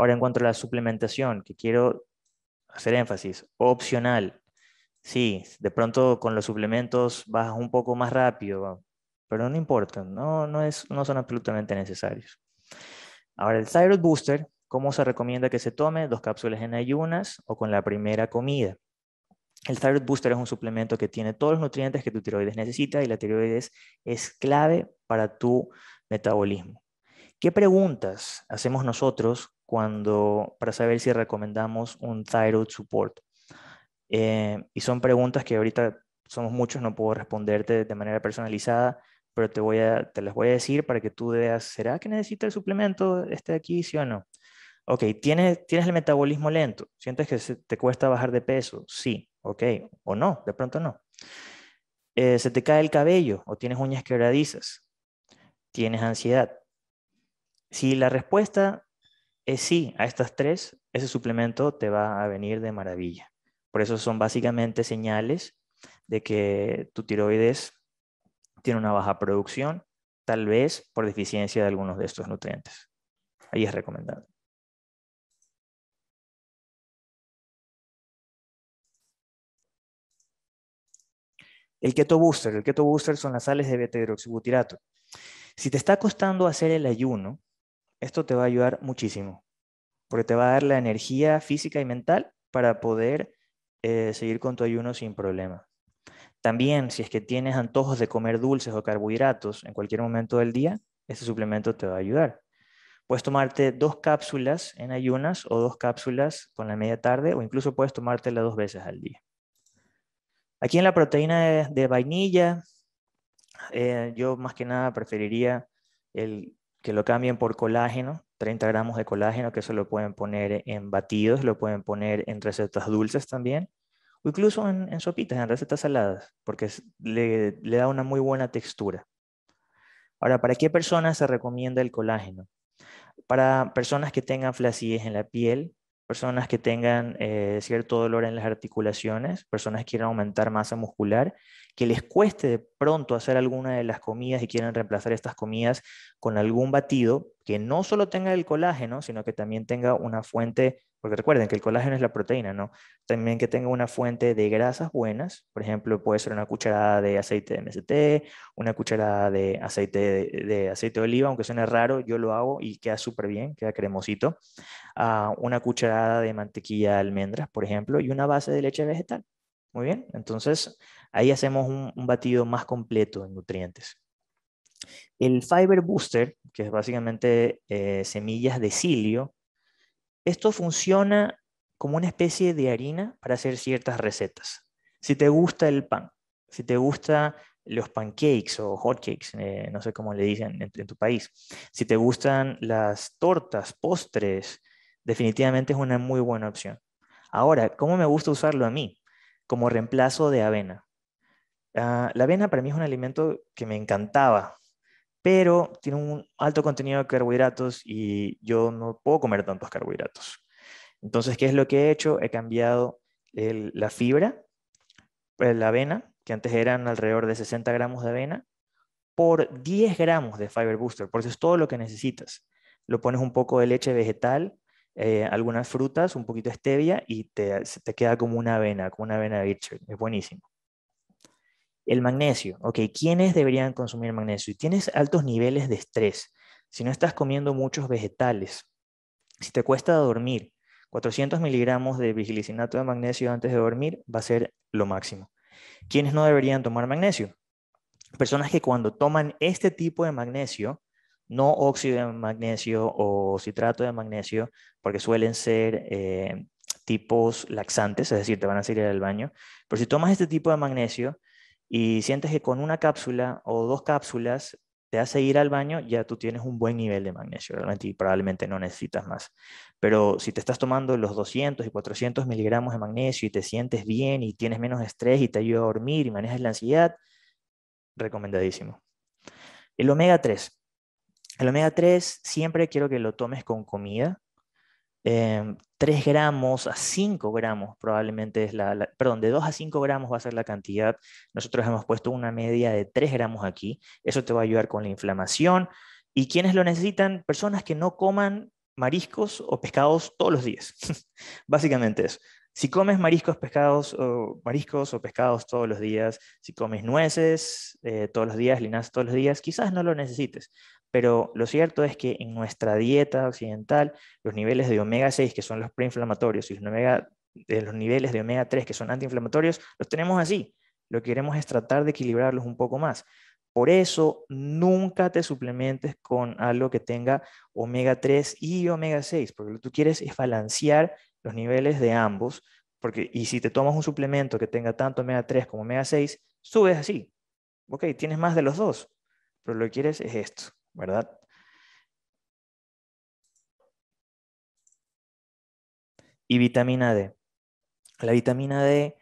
Ahora, en cuanto a la suplementación, que quiero hacer énfasis, opcional. Sí, de pronto con los suplementos bajas un poco más rápido, pero no importa, no, no, es, no son absolutamente necesarios. Ahora, el Thyroid Booster, ¿cómo se recomienda que se tome? Dos cápsulas en ayunas o con la primera comida. El Thyroid Booster es un suplemento que tiene todos los nutrientes que tu tiroides necesita y la tiroides es clave para tu metabolismo. ¿Qué preguntas hacemos nosotros cuando, para saber si recomendamos un thyroid support. Eh, y son preguntas que ahorita somos muchos, no puedo responderte de manera personalizada, pero te, voy a, te las voy a decir para que tú veas, ¿será que necesita el suplemento este de aquí, sí o no? Ok, ¿tienes, ¿tienes el metabolismo lento? ¿Sientes que te cuesta bajar de peso? Sí, ok, o no, de pronto no. Eh, ¿Se te cae el cabello o tienes uñas quebradizas? ¿Tienes ansiedad? Si la respuesta eh, sí a estas tres, ese suplemento te va a venir de maravilla. Por eso son básicamente señales de que tu tiroides tiene una baja producción, tal vez por deficiencia de algunos de estos nutrientes. Ahí es recomendable. El keto booster. El keto booster son las sales de beta-hidroxibutirato. Si te está costando hacer el ayuno, esto te va a ayudar muchísimo porque te va a dar la energía física y mental para poder eh, seguir con tu ayuno sin problema. También, si es que tienes antojos de comer dulces o carbohidratos en cualquier momento del día, este suplemento te va a ayudar. Puedes tomarte dos cápsulas en ayunas o dos cápsulas con la media tarde o incluso puedes tomártela dos veces al día. Aquí en la proteína de, vainilla, eh, yo más que nada preferiría el, que lo cambien por colágeno, 30 gramos de colágeno, que eso lo pueden poner en batidos, lo pueden poner en recetas dulces también, o incluso en, sopitas, en recetas saladas, porque le da una muy buena textura. Ahora, ¿para qué personas se recomienda el colágeno? Para personas que tengan flacidez en la piel, personas que tengan eh, cierto dolor en las articulaciones, personas que quieran aumentar masa muscular, que les cueste de pronto hacer alguna de las comidas y quieren reemplazar estas comidas con algún batido que no solo tenga el colágeno, sino que también tenga una fuente porque recuerden que el colágeno es la proteína, ¿no? También que tenga una fuente de grasas buenas, por ejemplo, puede ser una cucharada de aceite de MST, una cucharada de aceite de, aceite de oliva, aunque suene raro, yo lo hago y queda súper bien, queda cremosito. Ah, una cucharada de mantequilla de almendras, por ejemplo, y una base de leche vegetal. Muy bien, entonces ahí hacemos un, batido más completo en nutrientes. El Fiber Booster, que es básicamente eh, semillas de cilio, esto funciona como una especie de harina para hacer ciertas recetas. Si te gusta el pan, si te gustan los pancakes o hotcakes, eh, no sé cómo le dicen en, tu país, si te gustan las tortas, postres, definitivamente es una muy buena opción. Ahora, ¿cómo me gusta usarlo a mí? Como reemplazo de avena. Ah, la avena para mí es un alimento que me encantaba pero tiene un alto contenido de carbohidratos y yo no puedo comer tantos carbohidratos. Entonces, ¿qué es lo que he hecho? He cambiado la fibra, eh, la avena, que antes eran alrededor de 60 gramos de avena, por 10 gramos de Fiber Booster, Por eso es todo lo que necesitas. Lo pones un poco de leche vegetal, eh, algunas frutas, un poquito de stevia y te, queda como una avena, como una avena birch, Es buenísimo. El magnesio, ok, ¿quiénes deberían consumir magnesio? Si tienes altos niveles de estrés, si no estás comiendo muchos vegetales, si te cuesta dormir, 400 miligramos de vigilicinato de magnesio antes de dormir va a ser lo máximo. ¿Quiénes no deberían tomar magnesio? Personas que cuando toman este tipo de magnesio, no óxido de magnesio o citrato de magnesio, porque suelen ser eh, tipos laxantes, es decir, te van a salir al baño, pero si tomas este tipo de magnesio, y sientes que con una cápsula o dos cápsulas te hace ir al baño, ya tú tienes un buen nivel de magnesio realmente y probablemente no necesitas más. Pero si te estás tomando los 200 y 400 miligramos de magnesio y te sientes bien y tienes menos estrés y te ayuda a dormir y manejas la ansiedad, recomendadísimo. El omega 3. El omega 3 siempre quiero que lo tomes con comida eh, em, 3 gramos a 5 gramos probablemente es la, perdón, de 2 a 5 gramos va a ser la cantidad. Nosotros hemos puesto una media de 3 gramos aquí. Eso te va a ayudar con la inflamación. ¿Y quienes lo necesitan? Personas que no coman mariscos o pescados todos los días. Básicamente eso. Si comes mariscos, pescados o mariscos o pescados todos los días, si comes nueces eh, todos los días, linaza todos los días, quizás no lo necesites. Pero lo cierto es que en nuestra dieta occidental, los niveles de omega 6, que son los preinflamatorios, y los, eh, niveles de omega 3, que son antiinflamatorios, los tenemos así. Lo que queremos es tratar de equilibrarlos un poco más. Por eso, nunca te suplementes con algo que tenga omega 3 y omega 6, porque lo que tú quieres es balancear los niveles de ambos, porque y si te tomas un suplemento que tenga tanto omega 3 como omega 6, subes así. Ok, tienes más de los dos, pero lo que quieres es esto. ¿verdad? Y vitamina D. La vitamina D,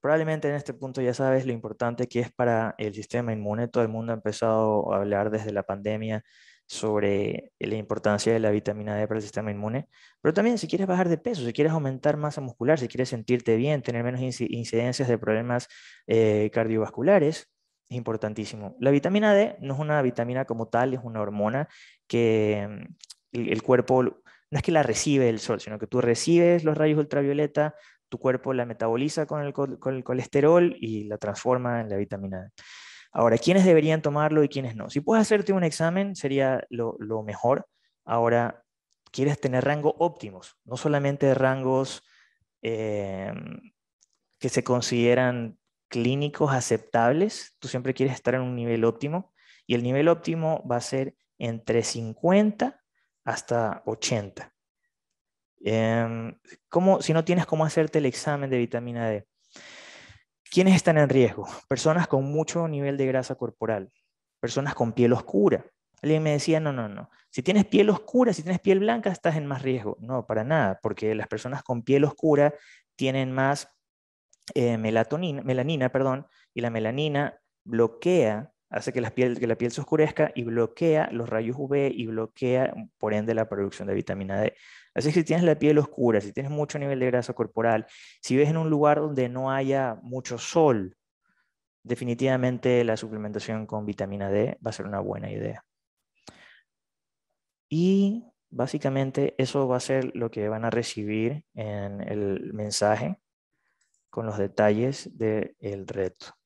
probablemente en este punto ya sabes lo importante que es para el sistema inmune. Todo el mundo ha empezado a hablar desde la pandemia sobre la importancia de la vitamina D para el sistema inmune, pero también si quieres bajar de peso, si quieres aumentar masa muscular, si quieres sentirte bien, tener menos incidencias de problemas eh, cardiovasculares, es importantísimo. La vitamina D no es una vitamina como tal, es una hormona que mm, el, cuerpo no es que la recibe el sol, sino que tú recibes los rayos ultravioleta, tu cuerpo la metaboliza con el, colesterol y la transforma en la vitamina D. Ahora, ¿quiénes deberían tomarlo y quiénes no? Si puedes hacerte un examen, sería lo, mejor. Ahora, quieres tener rangos óptimos, no solamente rangos eh, que se consideran clínicos aceptables, tú siempre quieres estar en un nivel óptimo y el nivel óptimo va a ser entre 50 hasta 80. Em, ¿cómo, si no tienes cómo hacerte el examen de vitamina D, ¿quiénes están en riesgo? Personas con mucho nivel de grasa corporal, personas con piel oscura. Alguien me decía, no, no, no, si tienes piel oscura, si tienes piel blanca, estás en más riesgo. No, para nada, porque las personas con piel oscura tienen más eh, melatonina, melanina, perdón, y la melanina bloquea, hace que la, piel, que la piel se oscurezca y bloquea los rayos UV y bloquea, por ende, la producción de vitamina D. Así que si tienes la piel oscura, si tienes mucho nivel de grasa corporal, si ves en un lugar donde no haya mucho sol, definitivamente la suplementación con vitamina D va a ser una buena idea. Y básicamente eso va a ser lo que van a recibir en el mensaje con los detalles del el reto.